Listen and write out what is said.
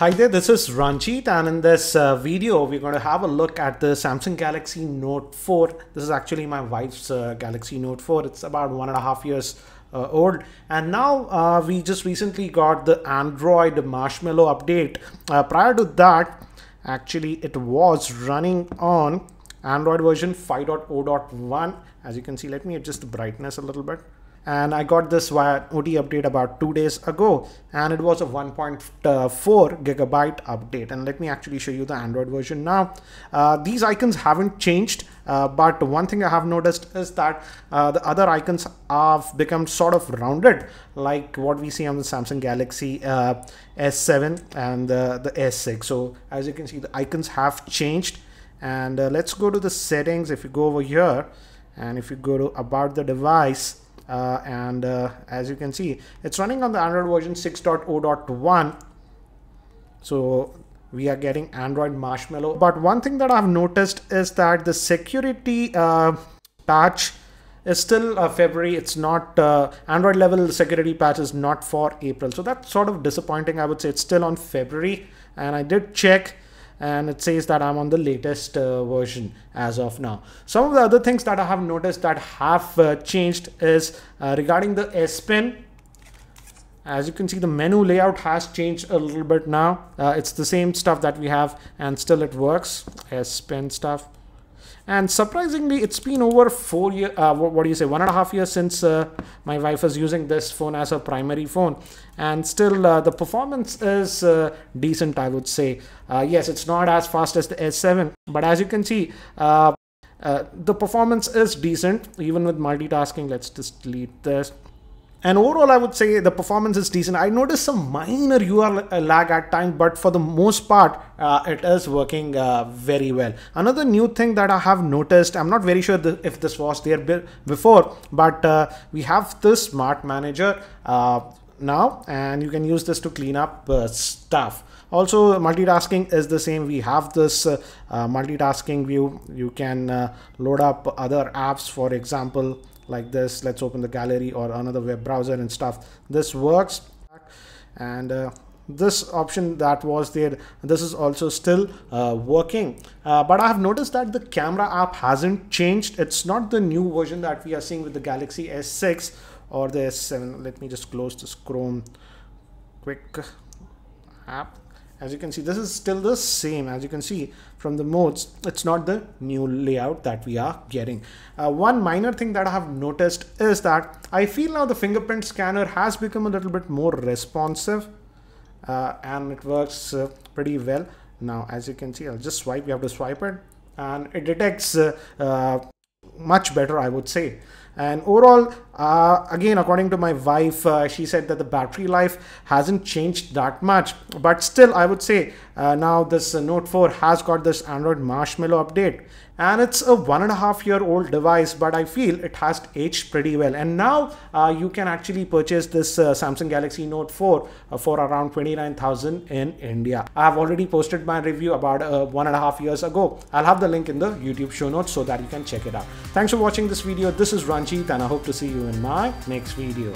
Hi there, this is Ranjit and in this uh, video we're going to have a look at the Samsung Galaxy Note 4. This is actually my wife's uh, Galaxy Note 4. It's about one and a half years uh, old and now uh, we just recently got the Android Marshmallow update. Uh, prior to that, actually it was running on Android version 5.0.1. As you can see, let me adjust the brightness a little bit and I got this via OT update about two days ago and it was a uh, 1.4 gigabyte update and let me actually show you the Android version now. Uh, these icons haven't changed uh, but one thing I have noticed is that uh, the other icons have become sort of rounded like what we see on the Samsung Galaxy uh, S7 and the S6. So as you can see the icons have changed and uh, let's go to the settings if you go over here and if you go to about the device uh, and uh, as you can see it's running on the android version 6.0.1 so we are getting android marshmallow but one thing that i've noticed is that the security uh, patch is still uh, February. It's not uh, Android level security patch is not for April. So that's sort of disappointing. I would say it's still on February. And I did check and it says that I'm on the latest uh, version as of now. Some of the other things that I have noticed that have uh, changed is uh, regarding the S Pen. As you can see, the menu layout has changed a little bit now. Uh, it's the same stuff that we have and still it works. S Pen stuff. And surprisingly, it's been over four years, uh, what, do you say, one and a half years since uh, my wife was using this phone as her primary phone. And still, uh, the performance is uh, decent, I would say. Uh, yes, it's not as fast as the S7, but as you can see, uh, the performance is decent, even with multitasking. Let's just delete this. And overall, I would say the performance is decent. I noticed some minor UR lag at times, but for the most part, uh, it is working uh, very well. Another new thing that I have noticed, I'm not very sure if this was there before, but uh, we have this Smart Manager uh, now, and you can use this to clean up uh, stuff. Also, multitasking is the same. We have this uh, multitasking view. You can load up other apps, for example, like this let's open the gallery or another web browser and stuff this works and uh, this option that was there this is also still uh, working uh, but i have noticed that the camera app hasn't changed it's not the new version that we are seeing with the galaxy s6 or the s7 let me just close this chrome quick app as you can see this is still the same as you can see from the modes it's not the new layout that we are getting uh, one minor thing that i have noticed is that i feel now the fingerprint scanner has become a little bit more responsive uh, and it works uh, pretty well now as you can see i'll just swipe you have to swipe it and it detects uh, uh, much better, I would say. And overall, uh, again, according to my wife, uh, she said that the battery life hasn't changed that much. But still, I would say uh, now this Note 4 has got this Android Marshmallow update and it's a one and a half year old device but I feel it has aged pretty well and now uh, you can actually purchase this uh, Samsung Galaxy Note 4 uh, for around 29,000 in India. I have already posted my review about uh, one and a half years ago. I'll have the link in the YouTube show notes so that you can check it out. Thanks for watching this video. This is Ranjit and I hope to see you in my next video.